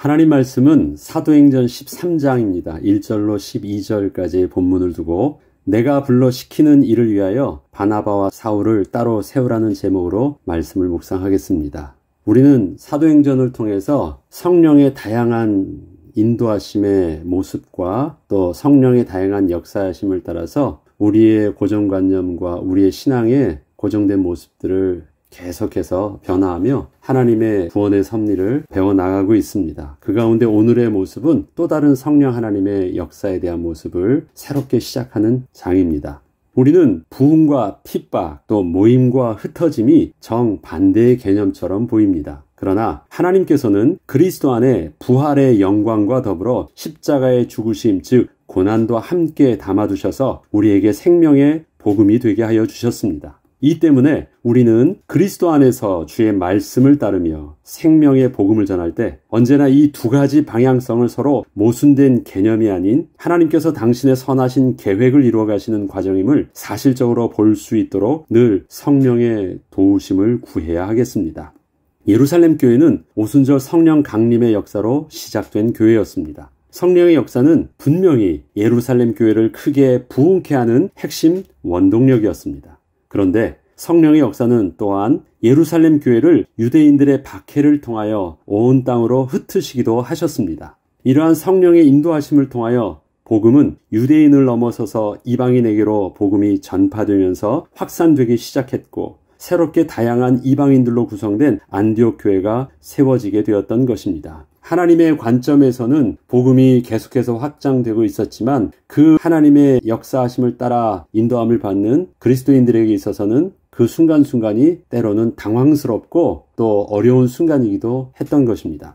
하나님 말씀은 사도행전 13장입니다. 1절로 12절까지의 본문을 두고 내가 불러 시키는 일을 위하여 바나바와 사울을 따로 세우라는 제목으로 말씀을 묵상하겠습니다. 우리는 사도행전을 통해서 성령의 다양한 인도하심의 모습과 또 성령의 다양한 역사하심을 따라서 우리의 고정관념과 우리의 신앙의 고정된 모습들을 계속해서 변화하며 하나님의 구원의 섭리를 배워나가고 있습니다. 그 가운데 오늘의 모습은 또 다른 성령 하나님의 역사에 대한 모습을 새롭게 시작하는 장입니다. 우리는 부흥과 핍박 또 모임과 흩어짐이 정반대의 개념처럼 보입니다. 그러나 하나님께서는 그리스도 안에 부활의 영광과 더불어 십자가의 죽으심 즉 고난도 함께 담아두셔서 우리에게 생명의 복음이 되게 하여 주셨습니다. 이 때문에 우리는 그리스도 안에서 주의 말씀을 따르며 생명의 복음을 전할 때 언제나 이 두 가지 방향성을 서로 모순된 개념이 아닌 하나님께서 당신의 선하신 계획을 이루어 가시는 과정임을 사실적으로 볼 수 있도록 늘 성령의 도우심을 구해야 하겠습니다. 예루살렘 교회는 오순절 성령 강림의 역사로 시작된 교회였습니다. 성령의 역사는 분명히 예루살렘 교회를 크게 부흥케 하는 핵심 원동력이었습니다. 그런데 성령의 역사는 또한 예루살렘 교회를 유대인들의 박해를 통하여 온 땅으로 흩으시기도 하셨습니다. 이러한 성령의 인도하심을 통하여 복음은 유대인을 넘어서서 이방인에게로 복음이 전파되면서 확산되기 시작했고 새롭게 다양한 이방인들로 구성된 안디옥 교회가 세워지게 되었던 것입니다. 하나님의 관점에서는 복음이 계속해서 확장되고 있었지만 그 하나님의 역사하심을 따라 인도함을 받는 그리스도인들에게 있어서는 그 순간순간이 때로는 당황스럽고 또 어려운 순간이기도 했던 것입니다.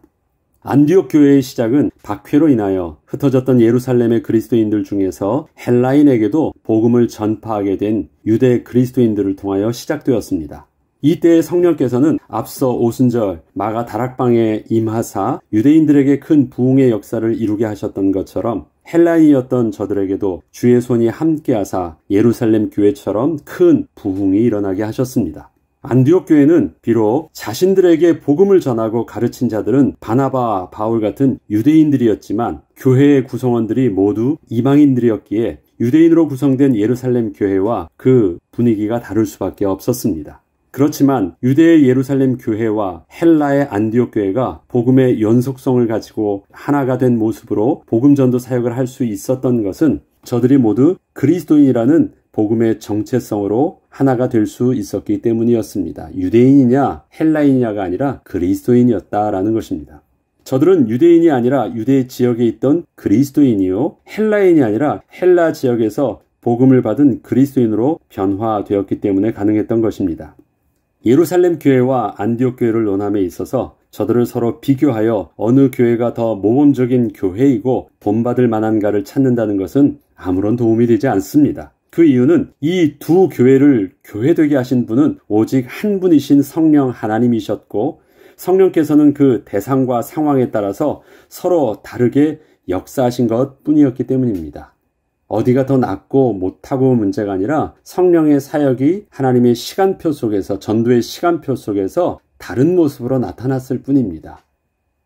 안디옥 교회의 시작은 박회로 인하여 흩어졌던 예루살렘의 그리스도인들 중에서 헬라인에게도 복음을 전파하게 된 유대 그리스도인들을 통하여 시작되었습니다. 이때 성령께서는 앞서 오순절 마가 다락방에 임하사 유대인들에게 큰 부흥의 역사를 이루게 하셨던 것처럼 헬라인이었던 저들에게도 주의 손이 함께하사 예루살렘 교회처럼 큰 부흥이 일어나게 하셨습니다. 안디옥 교회는 비록 자신들에게 복음을 전하고 가르친 자들은 바나바 바울 같은 유대인들이었지만 교회의 구성원들이 모두 이방인들이었기에 유대인으로 구성된 예루살렘 교회와 그 분위기가 다를 수밖에 없었습니다. 그렇지만 유대의 예루살렘 교회와 헬라의 안디옥 교회가 복음의 연속성을 가지고 하나가 된 모습으로 복음 전도 사역을 할 수 있었던 것은 저들이 모두 그리스도인이라는 복음의 정체성으로 하나가 될 수 있었기 때문이었습니다. 유대인이냐 헬라인이냐가 아니라 그리스도인이었다라는 것입니다. 저들은 유대인이 아니라 유대 지역에 있던 그리스도인이요 헬라인이 아니라 헬라 지역에서 복음을 받은 그리스도인으로 변화되었기 때문에 가능했던 것입니다. 예루살렘 교회와 안디옥 교회를 논함에 있어서 저들을 서로 비교하여 어느 교회가 더 모범적인 교회이고 본받을 만한가를 찾는다는 것은 아무런 도움이 되지 않습니다. 그 이유는 이 두 교회를 교회되게 하신 분은 오직 한 분이신 성령 하나님이셨고 성령께서는 그 대상과 상황에 따라서 서로 다르게 역사하신 것 뿐이었기 때문입니다. 어디가 더 낫고 못하고 문제가 아니라 성령의 사역이 하나님의 시간표 속에서, 전도의 시간표 속에서 다른 모습으로 나타났을 뿐입니다.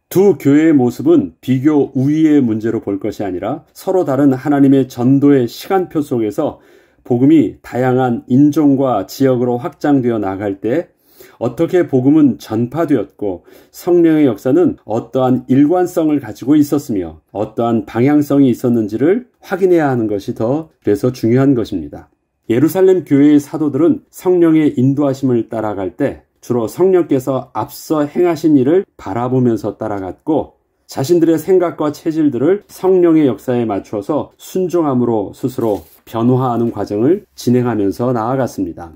두 교회의 모습은 비교 우위의 문제로 볼 것이 아니라 서로 다른 하나님의 전도의 시간표 속에서 복음이 다양한 인종과 지역으로 확장되어 나갈 때 어떻게 복음은 전파되었고 성령의 역사는 어떠한 일관성을 가지고 있었으며 어떠한 방향성이 있었는지를 확인해야 하는 것이 더 그래서 중요한 것입니다. 예루살렘 교회의 사도들은 성령의 인도하심을 따라갈 때 주로 성령께서 앞서 행하신 일을 바라보면서 따라갔고 자신들의 생각과 체질들을 성령의 역사에 맞추어서 순종함으로 스스로 변화하는 과정을 진행하면서 나아갔습니다.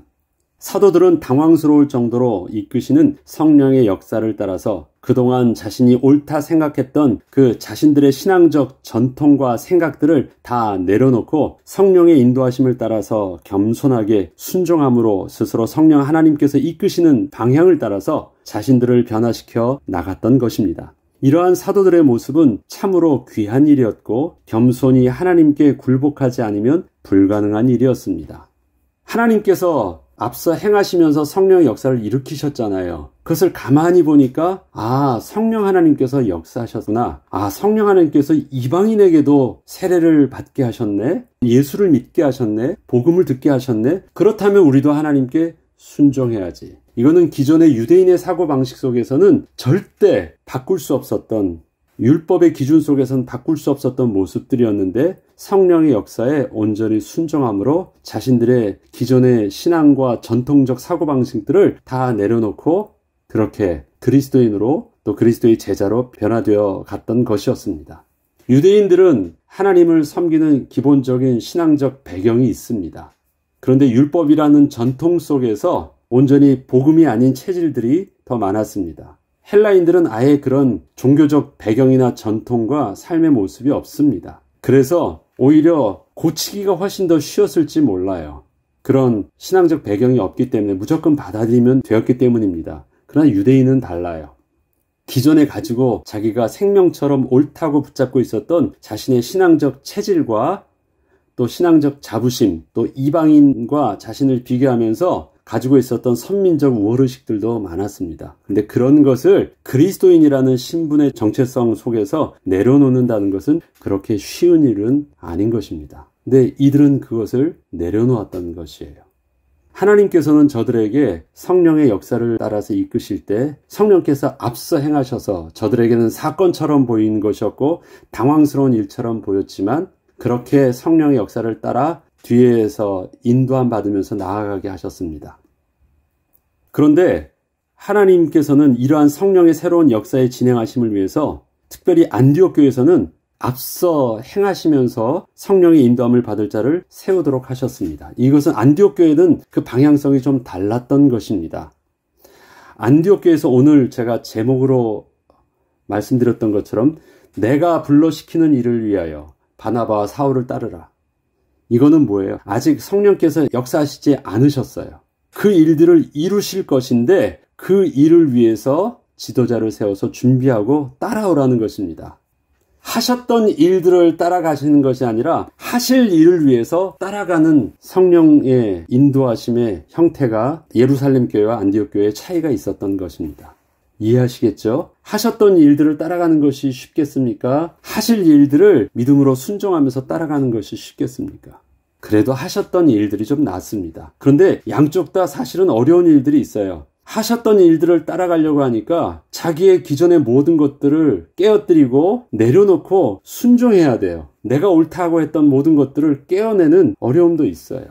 사도들은 당황스러울 정도로 이끄시는 성령의 역사를 따라서 그동안 자신이 옳다 생각했던 그 자신들의 신앙적 전통과 생각들을 다 내려놓고 성령의 인도하심을 따라서 겸손하게 순종함으로 스스로 성령 하나님께서 이끄시는 방향을 따라서 자신들을 변화시켜 나갔던 것입니다. 이러한 사도들의 모습은 참으로 귀한 일이었고 겸손히 하나님께 굴복하지 않으면 불가능한 일이었습니다. 하나님께서 앞서 행하시면서 성령 역사를 일으키셨잖아요. 그것을 가만히 보니까 아 성령 하나님께서 역사하셨구나. 아 성령 하나님께서 이방인에게도 세례를 받게 하셨네. 예수를 믿게 하셨네. 복음을 듣게 하셨네. 그렇다면 우리도 하나님께 순종해야지. 이거는 기존의 유대인의 사고 방식 속에서는 절대 바꿀 수 없었던 율법의 기준 속에선 바꿀 수 없었던 모습들이었는데 성령의 역사에 온전히 순종함으로 자신들의 기존의 신앙과 전통적 사고방식들을 다 내려놓고 그렇게 그리스도인으로 또 그리스도의 제자로 변화되어 갔던 것이었습니다. 유대인들은 하나님을 섬기는 기본적인 신앙적 배경이 있습니다. 그런데 율법이라는 전통 속에서 온전히 복음이 아닌 체질들이 더 많았습니다. 헬라인들은 아예 그런 종교적 배경이나 전통과 삶의 모습이 없습니다. 그래서 오히려 고치기가 훨씬 더 쉬웠을지 몰라요. 그런 신앙적 배경이 없기 때문에 무조건 받아들이면 되었기 때문입니다. 그러나 유대인은 달라요. 기존에 가지고 자기가 생명처럼 옳다고 붙잡고 있었던 자신의 신앙적 체질과 또 신앙적 자부심, 또 이방인과 자신을 비교하면서 가지고 있었던 선민적 우월의식들도 많았습니다. 근데 그런 것을 그리스도인이라는 신분의 정체성 속에서 내려놓는다는 것은 그렇게 쉬운 일은 아닌 것입니다. 근데 이들은 그것을 내려놓았던 것이에요. 하나님께서는 저들에게 성령의 역사를 따라서 이끄실 때 성령께서 앞서 행하셔서 저들에게는 사건처럼 보인 것이었고 당황스러운 일처럼 보였지만 그렇게 성령의 역사를 따라 뒤에서 인도함 받으면서 나아가게 하셨습니다. 그런데 하나님께서는 이러한 성령의 새로운 역사의 진행하심을 위해서 특별히 안디옥 교에서는 앞서 행하시면서 성령의 인도함을 받을 자를 세우도록 하셨습니다. 이것은 안디옥 교회는 그 방향성이 좀 달랐던 것입니다. 안디옥 교회에서 오늘 제가 제목으로 말씀드렸던 것처럼 내가 불러시키는 일을 위하여 바나바와 사울을 따르라. 이거는 뭐예요? 아직 성령께서 역사하시지 않으셨어요. 그 일들을 이루실 것인데 그 일을 위해서 지도자를 세워서 준비하고 따라오라는 것입니다. 하셨던 일들을 따라가시는 것이 아니라 하실 일을 위해서 따라가는 성령의 인도하심의 형태가 예루살렘 교회와 안디옥 교회의 차이가 있었던 것입니다. 이해하시겠죠? 하셨던 일들을 따라가는 것이 쉽겠습니까? 하실 일들을 믿음으로 순종하면서 따라가는 것이 쉽겠습니까? 그래도 하셨던 일들이 좀 낫습니다. 그런데 양쪽 다 사실은 어려운 일들이 있어요. 하셨던 일들을 따라가려고 하니까 자기의 기존의 모든 것들을 깨어뜨리고 내려놓고 순종해야 돼요. 내가 옳다고 했던 모든 것들을 깨어내는 어려움도 있어요.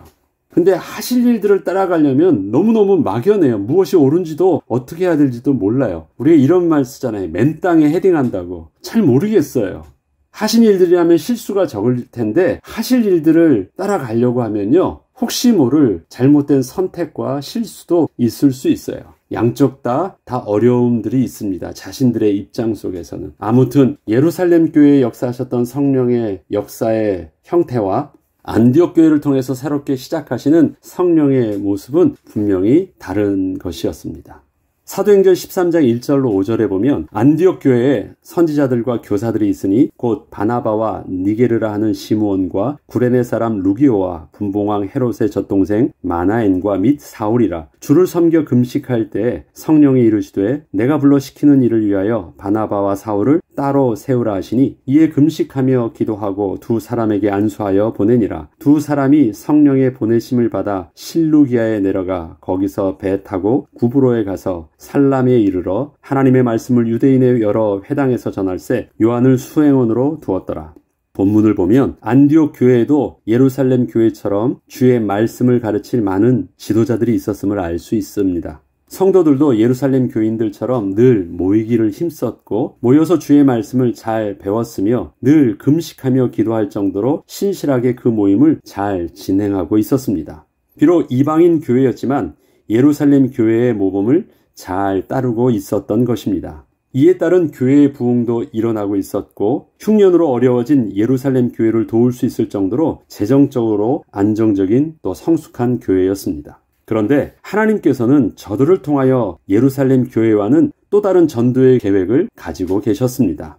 근데 하실 일들을 따라가려면 너무너무 막연해요. 무엇이 옳은지도 어떻게 해야 될지도 몰라요. 우리가 이런 말 쓰잖아요. 맨땅에 헤딩한다고. 잘 모르겠어요. 하신 일들이라면 실수가 적을 텐데 하실 일들을 따라가려고 하면요. 혹시 모를 잘못된 선택과 실수도 있을 수 있어요. 양쪽 다, 다 어려움들이 있습니다. 자신들의 입장 속에서는. 아무튼, 예루살렘 교회에 역사하셨던 성령의 역사의 형태와 안디옥 교회를 통해서 새롭게 시작하시는 성령의 모습은 분명히 다른 것이었습니다. 사도행전 13장 1절로 5절에 보면 안디옥 교회에 선지자들과 교사들이 있으니 곧 바나바와 니게르라 하는 시무원과 구레네 사람 루기오와 분봉왕 헤롯의 젖동생 마나엔과 및 사울이라 주를 섬겨 금식할 때 성령이 이르시되 내가 불러 시키는 일을 위하여 바나바와 사울을 따로 세우라 하시니 이에 금식하며 기도하고 두 사람에게 안수하여 보내니라 두 사람이 성령의 보내심을 받아 실루기아에 내려가 거기서 배 타고 구브로에 가서 살람에 이르러 하나님의 말씀을 유대인의 여러 회당에서 전할세 요한을 수행원으로 두었더라 본문을 보면 안디옥 교회에도 예루살렘 교회처럼 주의 말씀을 가르칠 많은 지도자들이 있었음을 알 수 있습니다. 성도들도 예루살렘 교인들처럼 늘 모이기를 힘썼고 모여서 주의 말씀을 잘 배웠으며 늘 금식하며 기도할 정도로 신실하게 그 모임을 잘 진행하고 있었습니다. 비록 이방인 교회였지만 예루살렘 교회의 모범을 잘 따르고 있었던 것입니다. 이에 따른 교회의 부흥도 일어나고 있었고 흉년으로 어려워진 예루살렘 교회를 도울 수 있을 정도로 재정적으로 안정적인 또 성숙한 교회였습니다. 그런데 하나님께서는 저들을 통하여 예루살렘 교회와는 또 다른 전도의 계획을 가지고 계셨습니다.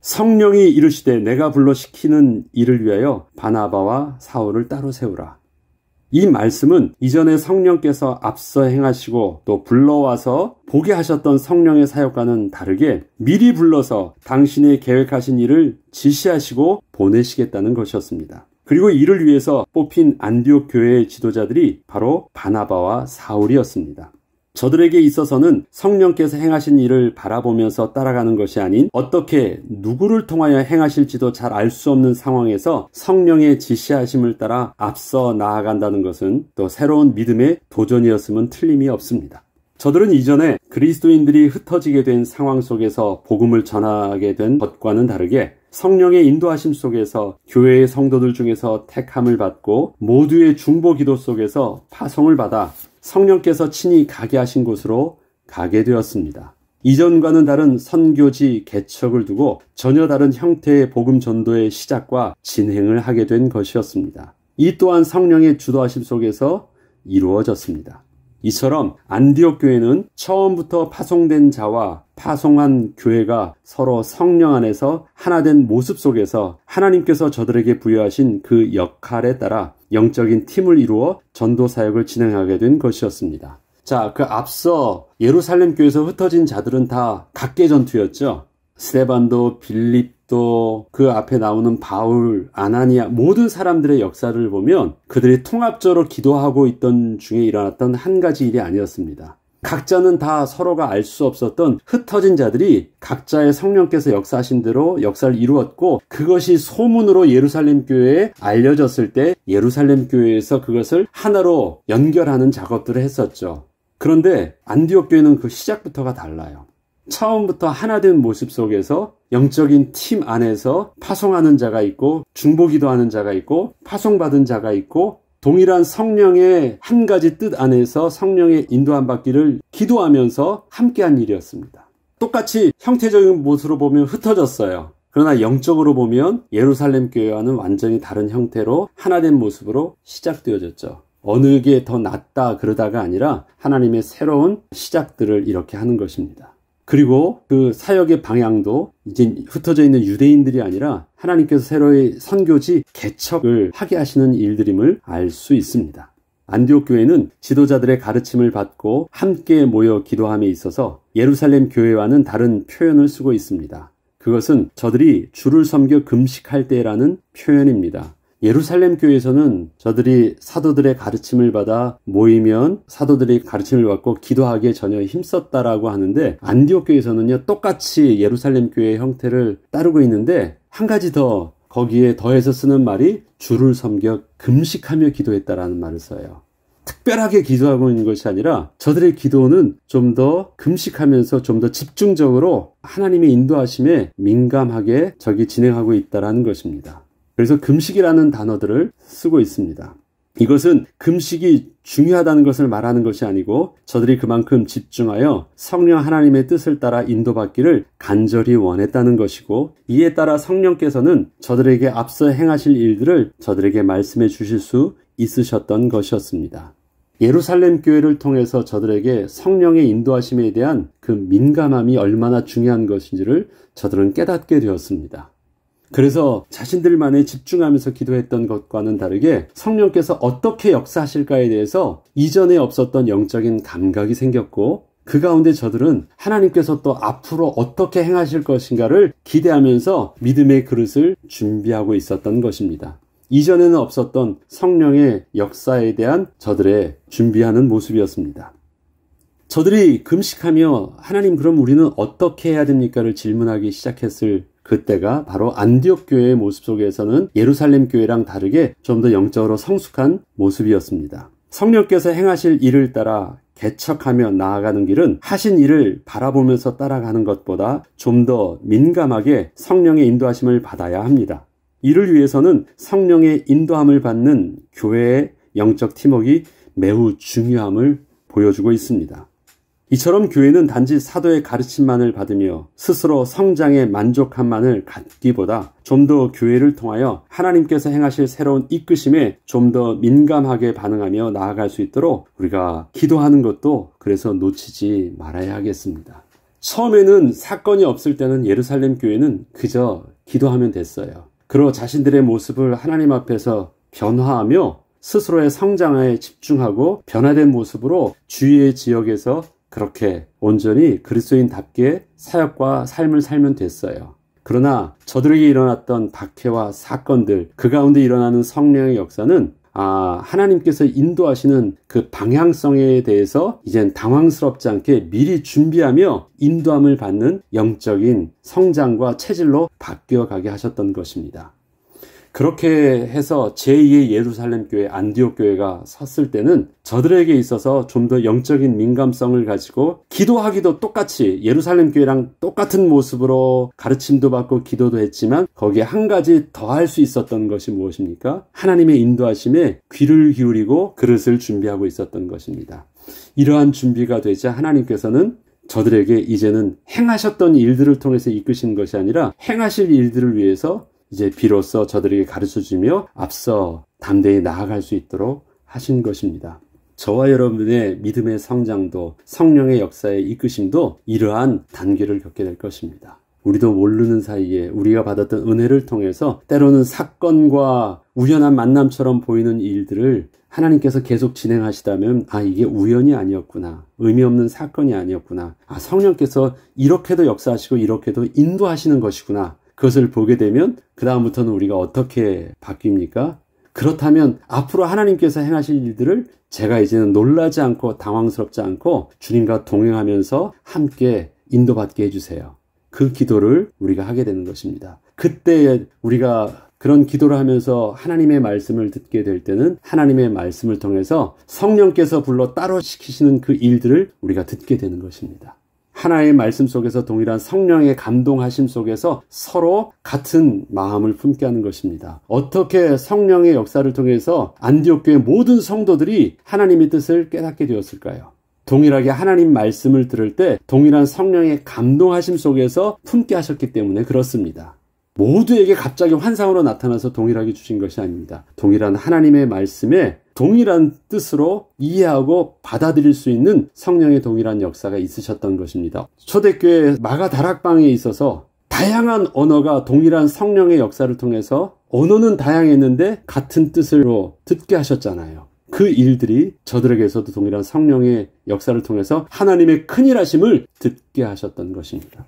성령이 이르시되 내가 불러 시키는 일을 위하여 바나바와 사울을 따로 세우라. 이 말씀은 이전에 성령께서 앞서 행하시고 또 불러와서 보게 하셨던 성령의 사역과는 다르게 미리 불러서 당신의 계획하신 일을 지시하시고 보내시겠다는 것이었습니다. 그리고 이를 위해서 뽑힌 안디옥 교회의 지도자들이 바로 바나바와 사울이었습니다. 저들에게 있어서는 성령께서 행하신 일을 바라보면서 따라가는 것이 아닌 어떻게 누구를 통하여 행하실지도 잘 알 수 없는 상황에서 성령의 지시하심을 따라 앞서 나아간다는 것은 또 새로운 믿음의 도전이었음은 틀림이 없습니다. 저들은 이전에 그리스도인들이 흩어지게 된 상황 속에서 복음을 전하게 된 것과는 다르게 성령의 인도하심 속에서 교회의 성도들 중에서 택함을 받고 모두의 중보 기도 속에서 파송을 받아 성령께서 친히 가게 하신 곳으로 가게 되었습니다. 이전과는 다른 선교지 개척을 두고 전혀 다른 형태의 복음 전도의 시작과 진행을 하게 된 것이었습니다. 이 또한 성령의 주도하심 속에서 이루어졌습니다. 이처럼 안디옥 교회는 처음부터 파송된 자와 파송한 교회가 서로 성령 안에서 하나된 모습 속에서 하나님께서 저들에게 부여하신 그 역할에 따라 영적인 팀을 이루어 전도 사역을 진행하게 된 것이었습니다. 자, 그 앞서 예루살렘 교회에서 흩어진 자들은 다 각계 전투였죠. 스테반도 빌립 또그 앞에 나오는 바울, 아나니아 모든 사람들의 역사를 보면 그들이 통합적으로 기도하고 있던 중에 일어났던 한 가지 일이 아니었습니다. 각자는 다 서로가 알 수 없었던 흩어진 자들이 각자의 성령께서 역사하신 대로 역사를 이루었고 그것이 소문으로 예루살렘 교회에 알려졌을 때 예루살렘 교회에서 그것을 하나로 연결하는 작업들을 했었죠. 그런데 안디옥 교회는 그 시작부터가 달라요. 처음부터 하나된 모습 속에서 영적인 팀 안에서 파송하는 자가 있고 중보기도 하는 자가 있고 파송받은 자가 있고 동일한 성령의 한 가지 뜻 안에서 성령의 인도함 받기를 기도하면서 함께한 일이었습니다. 똑같이 형태적인 모습으로 보면 흩어졌어요. 그러나 영적으로 보면 예루살렘 교회와는 완전히 다른 형태로 하나된 모습으로 시작되어졌죠. 어느 게 더 낫다 그러다가 아니라 하나님의 새로운 시작들을 이렇게 하는 것입니다. 그리고 그 사역의 방향도 이제 흩어져 있는 유대인들이 아니라 하나님께서 새로이 선교지 개척을 하게 하시는 일들임을 알 수 있습니다. 안디옥 교회는 지도자들의 가르침을 받고 함께 모여 기도함에 있어서 예루살렘 교회와는 다른 표현을 쓰고 있습니다. 그것은 저들이 주를 섬겨 금식할 때라는 표현입니다. 예루살렘 교회에서는 저들이 사도들의 가르침을 받아 모이면 사도들이 가르침을 받고 기도하기에 전혀 힘썼다라고 하는데 안디옥 교회에서는요 똑같이 예루살렘 교회의 형태를 따르고 있는데 한 가지 더 거기에 더해서 쓰는 말이 주를 섬겨 금식하며 기도했다라는 말을 써요. 특별하게 기도하고 있는 것이 아니라 저들의 기도는 좀 더 금식하면서 좀 더 집중적으로 하나님의 인도하심에 민감하게 저기 진행하고 있다라는 것입니다. 그래서 금식이라는 단어들을 쓰고 있습니다. 이것은 금식이 중요하다는 것을 말하는 것이 아니고 저들이 그만큼 집중하여 성령 하나님의 뜻을 따라 인도받기를 간절히 원했다는 것이고 이에 따라 성령께서는 저들에게 앞서 행하실 일들을 저들에게 말씀해 주실 수 있으셨던 것이었습니다. 예루살렘 교회를 통해서 저들에게 성령의 인도하심에 대한 그 민감함이 얼마나 중요한 것인지를 저들은 깨닫게 되었습니다. 그래서 자신들만의 집중하면서 기도했던 것과는 다르게 성령께서 어떻게 역사하실까에 대해서 이전에 없었던 영적인 감각이 생겼고 그 가운데 저들은 하나님께서 또 앞으로 어떻게 행하실 것인가를 기대하면서 믿음의 그릇을 준비하고 있었던 것입니다. 이전에는 없었던 성령의 역사에 대한 저들의 준비하는 모습이었습니다. 저들이 금식하며 하나님 그럼 우리는 어떻게 해야 됩니까를 질문하기 시작했을 그때가 바로 안디옥 교회의 모습 속에서는 예루살렘 교회랑 다르게 좀 더 영적으로 성숙한 모습이었습니다. 성령께서 행하실 일을 따라 개척하며 나아가는 길은 하신 일을 바라보면서 따라가는 것보다 좀 더 민감하게 성령의 인도하심을 받아야 합니다. 이를 위해서는 성령의 인도함을 받는 교회의 영적 팀웍이 매우 중요함을 보여주고 있습니다. 이처럼 교회는 단지 사도의 가르침만을 받으며 스스로 성장에 만족함만을 갖기보다 좀 더 교회를 통하여 하나님께서 행하실 새로운 이끄심에 좀 더 민감하게 반응하며 나아갈 수 있도록 우리가 기도하는 것도 그래서 놓치지 말아야 하겠습니다. 처음에는 사건이 없을 때는 예루살렘 교회는 그저 기도하면 됐어요. 그러 자신들의 모습을 하나님 앞에서 변화하며 스스로의 성장에 집중하고 변화된 모습으로 주위의 지역에서 그렇게 온전히 그리스도인답게 사역과 삶을 살면 됐어요. 그러나 저들에게 일어났던 박해와 사건들, 그 가운데 일어나는 성령의 역사는 아, 하나님께서 인도하시는 그 방향성에 대해서 이젠 당황스럽지 않게 미리 준비하며 인도함을 받는 영적인 성장과 체질로 바뀌어 가게 하셨던 것입니다. 그렇게 해서 제2의 예루살렘 교회 안디옥 교회가 섰을 때는 저들에게 있어서 좀 더 영적인 민감성을 가지고 기도하기도 똑같이 예루살렘 교회랑 똑같은 모습으로 가르침도 받고 기도도 했지만 거기에 한 가지 더 할 수 있었던 것이 무엇입니까? 하나님의 인도하심에 귀를 기울이고 그릇을 준비하고 있었던 것입니다. 이러한 준비가 되자 하나님께서는 저들에게 이제는 행하셨던 일들을 통해서 이끄신 것이 아니라 행하실 일들을 위해서 이제 비로소 저들에게 가르쳐 주며 앞서 담대히 나아갈 수 있도록 하신 것입니다. 저와 여러분의 믿음의 성장도 성령의 역사의 이끄심도 이러한 단계를 겪게 될 것입니다. 우리도 모르는 사이에 우리가 받았던 은혜를 통해서 때로는 사건과 우연한 만남처럼 보이는 일들을 하나님께서 계속 진행하시다면 아 이게 우연이 아니었구나 의미 없는 사건이 아니었구나 아 성령께서 이렇게도 역사하시고 이렇게도 인도하시는 것이구나 그것을 보게 되면 그다음부터는 우리가 어떻게 바뀝니까? 그렇다면 앞으로 하나님께서 행하실 일들을 제가 이제는 놀라지 않고 당황스럽지 않고 주님과 동행하면서 함께 인도받게 해주세요. 그 기도를 우리가 하게 되는 것입니다. 그때 우리가 그런 기도를 하면서 하나님의 말씀을 듣게 될 때는 하나님의 말씀을 통해서 성령께서 불러 따로 시키시는 그 일들을 우리가 듣게 되는 것입니다. 하나의 말씀 속에서 동일한 성령의 감동하심 속에서 서로 같은 마음을 품게 하는 것입니다. 어떻게 성령의 역사를 통해서 안디옥교의 모든 성도들이 하나님의 뜻을 깨닫게 되었을까요? 동일하게 하나님 말씀을 들을 때 동일한 성령의 감동하심 속에서 품게 하셨기 때문에 그렇습니다. 모두에게 갑자기 환상으로 나타나서 동일하게 주신 것이 아닙니다. 동일한 하나님의 말씀에 동일한 뜻으로 이해하고 받아들일 수 있는 성령의 동일한 역사가 있으셨던 것입니다. 초대교회 마가 다락방에 있어서 다양한 언어가 동일한 성령의 역사를 통해서 언어는 다양했는데 같은 뜻으로 듣게 하셨잖아요. 그 일들이 저들에게서도 동일한 성령의 역사를 통해서 하나님의 큰일 하심을 듣게 하셨던 것입니다.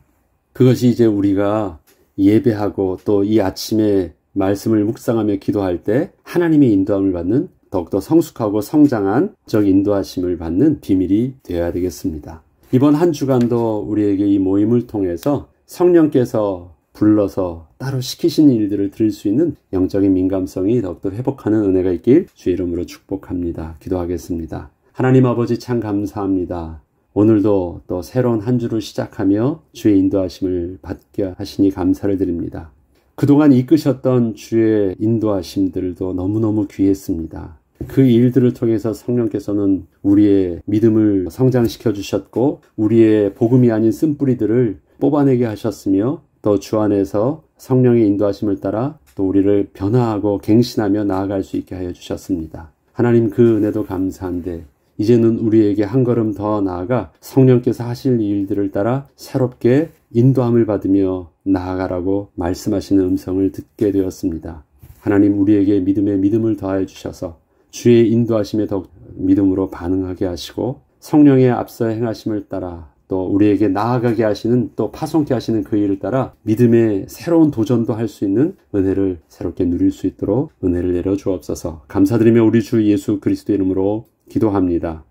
그것이 이제 우리가 예배하고 또 이 아침에 말씀을 묵상하며 기도할 때 하나님의 인도함을 받는 더욱더 성숙하고 성장한 적 인도하심을 받는 비밀이 되어야 되겠습니다. 이번 한 주간도 우리에게 이 모임을 통해서 성령께서 불러서 따로 시키신 일들을 들을 수 있는 영적인 민감성이 더욱더 회복하는 은혜가 있길 주의 이름으로 축복합니다. 기도하겠습니다. 하나님 아버지 참 감사합니다. 오늘도 또 새로운 한 주를 시작하며 주의 인도하심을 받게 하시니 감사를 드립니다. 그동안 이끄셨던 주의 인도하심들도 너무너무 귀했습니다. 그 일들을 통해서 성령께서는 우리의 믿음을 성장시켜 주셨고 우리의 복음이 아닌 쓴뿌리들을 뽑아내게 하셨으며 또 주 안에서 성령의 인도하심을 따라 또 우리를 변화하고 갱신하며 나아갈 수 있게 하여 주셨습니다. 하나님 그 은혜도 감사한데 이제는 우리에게 한 걸음 더 나아가 성령께서 하실 일들을 따라 새롭게 인도함을 받으며 나아가라고 말씀하시는 음성을 듣게 되었습니다. 하나님 우리에게 믿음에 믿음을 더하여 주셔서 주의 인도하심에 더욱 믿음으로 반응하게 하시고 성령의 앞서 행하심을 따라 또 우리에게 나아가게 하시는 또 파송케 하시는 그 일을 따라 믿음의 새로운 도전도 할 수 있는 은혜를 새롭게 누릴 수 있도록 은혜를 내려 주옵소서 감사드리며 우리 주 예수 그리스도 이름으로 기도합니다.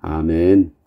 아멘.